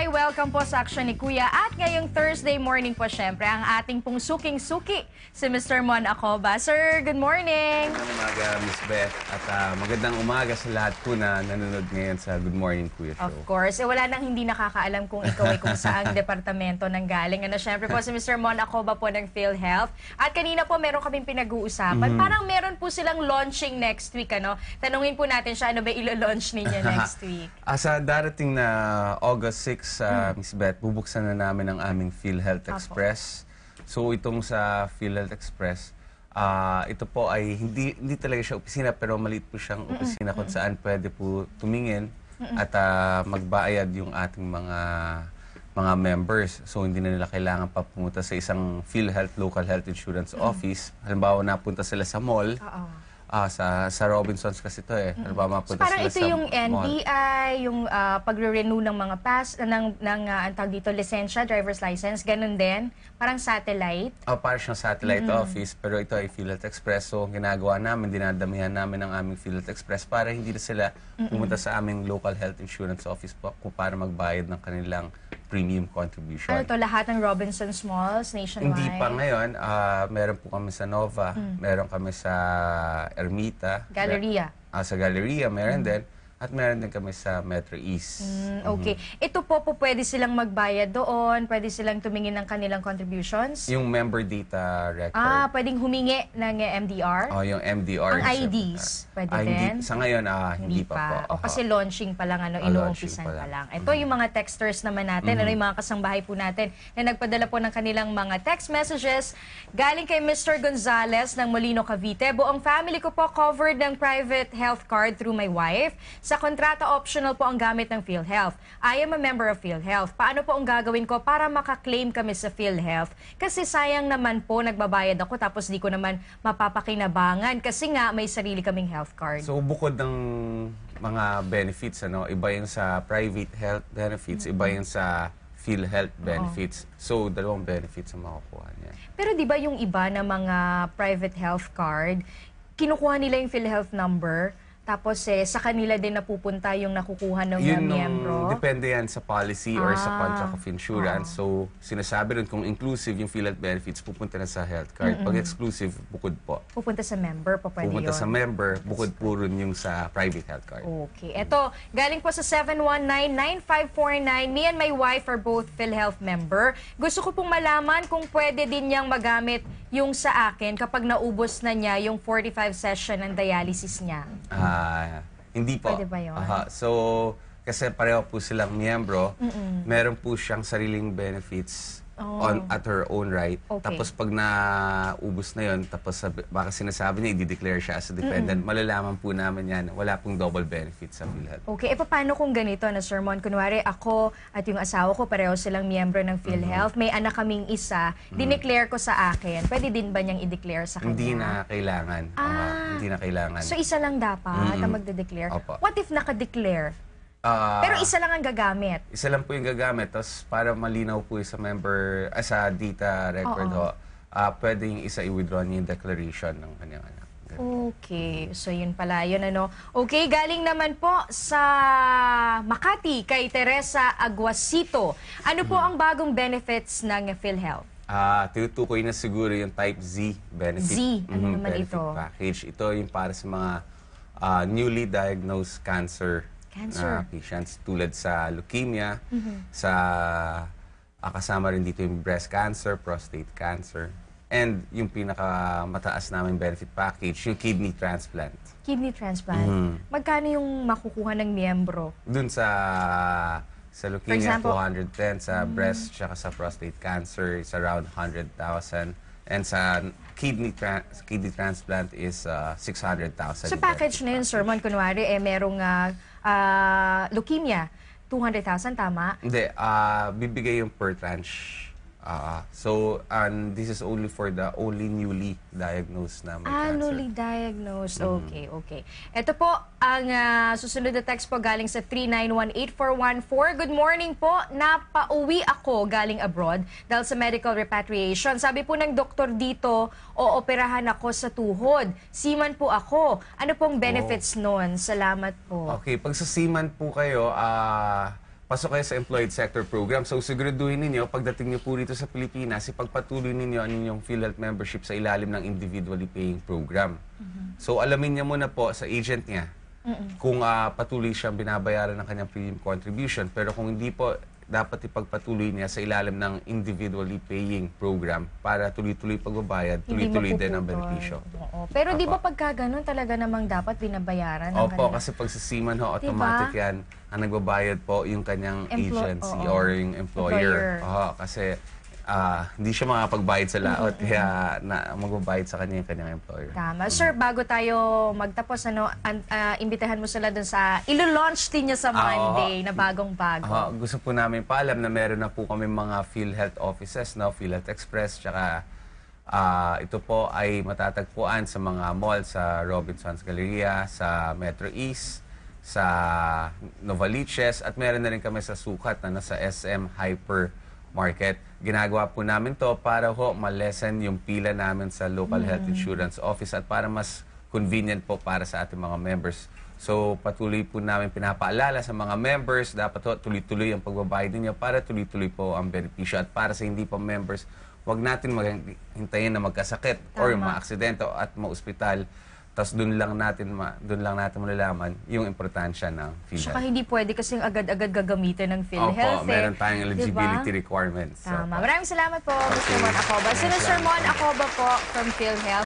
Hi! Welcome po sa Action ni Kuya. At ngayong Thursday morning po, syempre, ang ating pong suking-suki, si Mr. Mon Acoba. Sir, good morning! Magandang umaga, Miss Beth. At uh, magandang umaga sa lahat po na nanonood ngayon sa Good Morning Kuya Show. Of course. E, wala nang hindi nakakaalam kung ikaw ay kung saang departamento nang galing. Ano, syempre po, si Mr. Mon Acoba po ng PhilHealth. At kanina po, meron kaming pinag-uusapan. Mm -hmm. Parang meron po silang launching next week, ano? Tanungin po natin siya, ano ba ilo-launch ninyo next week? Asa ah, darating na August 6, next, uh, hmm. Miss Beth, bubuksan na namin ang aming PhilHealth Express. So itong sa PhilHealth Express, Ah, ito po ay hindi hindi talaga siya opisina pero maliit po siyang opisina kung saan pwede po tumingin at ah, magbayad yung ating mga mga members. So hindi na nila kailangan pa pumunta sa isang PhilHealth local health insurance office. Halimbawa napunta sila sa mall. Oo. Ah, sa, sa Robinsons kasi to eh. Ano ba mm-hmm. mapunta So, parang ito sa yung mall. NBI, yung ah, pagre-renew ng mga pass, ah, ng, ng ah, ang tawag dito, lisensya, driver's license, ganun din. Parang satellite. Oh, parang siyang satellite mm-hmm. office, pero ito ay Philhealth Express. So, ang ginagawa namin, dinadamihan namin ang aming Philhealth Express para hindi na sila pumunta sa aming local health insurance office po, para magbayad ng kanilang premium contribution. Ano to, lahat ng Robinson's Malls nationwide? Hindi pa ngayon. Uh, meron po kami sa Nova, mm. meron kami sa Ermita. Galleria. Mer- uh, ah, sa Galleria, meron mm. din. At meron din kami sa Metro East. Mm, mhm. okay. Ito po po pwede silang magbayad doon, pwede silang tumingin ng kanilang contributions. Yung member data record. Ah, pwedeng humingi ng MDR. Oh, yung MDR. Ang IDs, pwede Ah, din? Sa ngayon, ah, hindi, pa, po. O, kasi launching pa lang, ano, Ah, inuumpisan launching pa pa lang. lang. Ito yung mhm. mga texters naman natin, mhm. ano yung mga kasambahay po natin na nagpadala po ng kanilang mga text messages. Galing kay Mr. Gonzales ng Molino, Cavite. Buong family ko po covered ng private health card through my wife. Sa kontrata, optional po ang gamit ng PhilHealth. I am a member of PhilHealth. Paano po ang gagawin ko para makaklaim kami sa PhilHealth? Kasi sayang naman po, nagbabayad ako tapos di ko naman mapapakinabangan kasi nga may sarili kaming health card. So bukod ng mga benefits, ano, iba yun sa private health benefits, iba yun sa PhilHealth benefits. So, dalawang benefits ang makukuha niya. Pero di ba yung iba na mga private health card, kinukuha nila yung PhilHealth number tapos eh, sa kanila din napupunta yung nakukuha ng Yun mga miyembro. depende yan sa policy or sa Ah. contract of insurance. Ah. So, sinasabi rin kung inclusive yung PhilHealth benefits, pupunta na sa health card. Pag exclusive, bukod po. Pupunta sa member pa pwede Pupunta yun. sa member, bukod po rin yung sa private health card. Okay. Ito, galing po sa 719-9549. Me and my wife are both PhilHealth member. Gusto ko pong malaman kung pwede din niyang magamit yung sa akin kapag naubos na niya yung 45 session ng dialysis niya. Ah, hindi po. Pwede ba yun? Aha. So, kasi pareho po silang miyembro, meron po siyang sariling benefits Oh. on at her own right. Okay. Tapos pag naubos na yon tapos sabi, baka sinasabi niya, i-declare siya as a dependent, mm -mm. malalaman po naman yan, wala pong double benefit sa PhilHealth. Okay, e paano kung ganito na Sir Mon, kunwari ako at yung asawa ko, pareho silang miyembro ng PhilHealth, mm -hmm. may anak kaming isa, mm -hmm. dineclare ko sa akin, pwede din ba niyang i-declare sa kanya? Hindi na kailangan. Ah. Uh, hindi na kailangan. So isa lang dapat mm -hmm. na magde-declare. What if naka-declare? Ah, Pero isa lang ang gagamit. isa lang po yung gagamit. Tapos para malinaw po sa member, ah, sa data record ho, oh, ah, pwede yung isa i-withdraw niya yung declaration ng kanyang anak. Okay, so yun pala, yun ano. Okay, galing naman po sa Makati kay Teresa Aguasito. Ano po mm-hmm. ang bagong benefits ng PhilHealth? Ah, tinutukoy na siguro yung type Z benefit. Z, ano Mhm, naman benefit ito? package. Ito yung para sa mga ah, newly diagnosed cancer Cancer. uh, ah, patients tulad sa leukemia, mm-hmm. sa ah, kasama rin dito yung breast cancer, prostate cancer. And yung pinakamataas namin benefit package, yung kidney transplant. Kidney transplant. Mhm. Magkano yung makukuha ng miyembro? Dun sa sa leukemia, example- 410. Sa mm-hmm. breast, tsaka sa prostate cancer, is around 100,000. And sa kidney tra kidney transplant is uh, 600,000. So package na yun, sir, man, kunwari, eh, merong uh, uh, leukemia, 200,000, tama? Hindi, uh, bibigay yung per tranche. Ah, ah. so and this is only for the only newly diagnosed na may Ah, cancer. newly diagnosed. Mm-hmm. Okay, okay. Ito po ang ah, susunod na text po galing sa 3918414. Good morning po. Napauwi ako galing abroad dahil sa medical repatriation. Sabi po ng doktor dito, ooperahan ako sa tuhod. Seaman po ako. Ano pong oh. benefits noon? Salamat po. Okay, pag sa seaman po kayo, ah pasok kayo sa employed sector program. So siguraduhin ninyo, pagdating niyo po rito sa Pilipinas, ipagpatuloy ninyo ang inyong PhilHealth membership sa ilalim ng individually paying program. Mm-hmm. So alamin niya muna po sa agent niya mm-hmm. kung uh, patuloy siyang binabayaran ng kanyang premium contribution. Pero kung hindi po, dapat ipagpatuloy niya sa ilalim ng individually paying program para tuloy-tuloy pagbabayad, tuloy-tuloy din ang benepisyo. Oo. Pero di ba pagka ganun talaga namang dapat binabayaran? ng Opo, ganun? kasi pag sa seaman ho, Diba? automatic yan. Ang nagbabayad po yung kanyang Emplo- agency oo. or yung employer. Employer. Oo, kasi uh, hindi siya makapagbayad sa laot, mm-hmm. kaya na, magbabayad sa kanya yung kanyang employer. Tama. Sir, mm-hmm. bago tayo magtapos, ano, an, ah, imbitahan mo sila dun sa, ilo-launch din niya sa ah, Monday na bagong-bago. Ah, gusto po namin paalam na meron na po kami mga health offices, no? PhilHealth Express, tsaka ah, ito po ay matatagpuan sa mga mall sa Robinsons Galleria, sa Metro East, sa Novaliches, at meron na rin kami sa Sukat na nasa SM Hyper market. Ginagawa po namin to para ho malesen yung pila namin sa local health mm. insurance office at para mas convenient po para sa ating mga members. So patuloy po namin pinapaalala sa mga members, dapat ho tuloy-tuloy ang pagbabayad niya para tuloy-tuloy po ang benepisyo at para sa hindi pa members, huwag natin maghintayin na magkasakit or maaksidente at maospital tas doon lang natin ma, doon lang natin malalaman yung importansya ng PhilHealth. Tsaka hindi pwede kasi agad-agad gagamitin ng PhilHealth. Opo, eh. meron tayong diba? eligibility requirements. Tama. Opo. Maraming salamat po, Mr. Mon Acoba. Si Mr. Mon Acoba po from PhilHealth.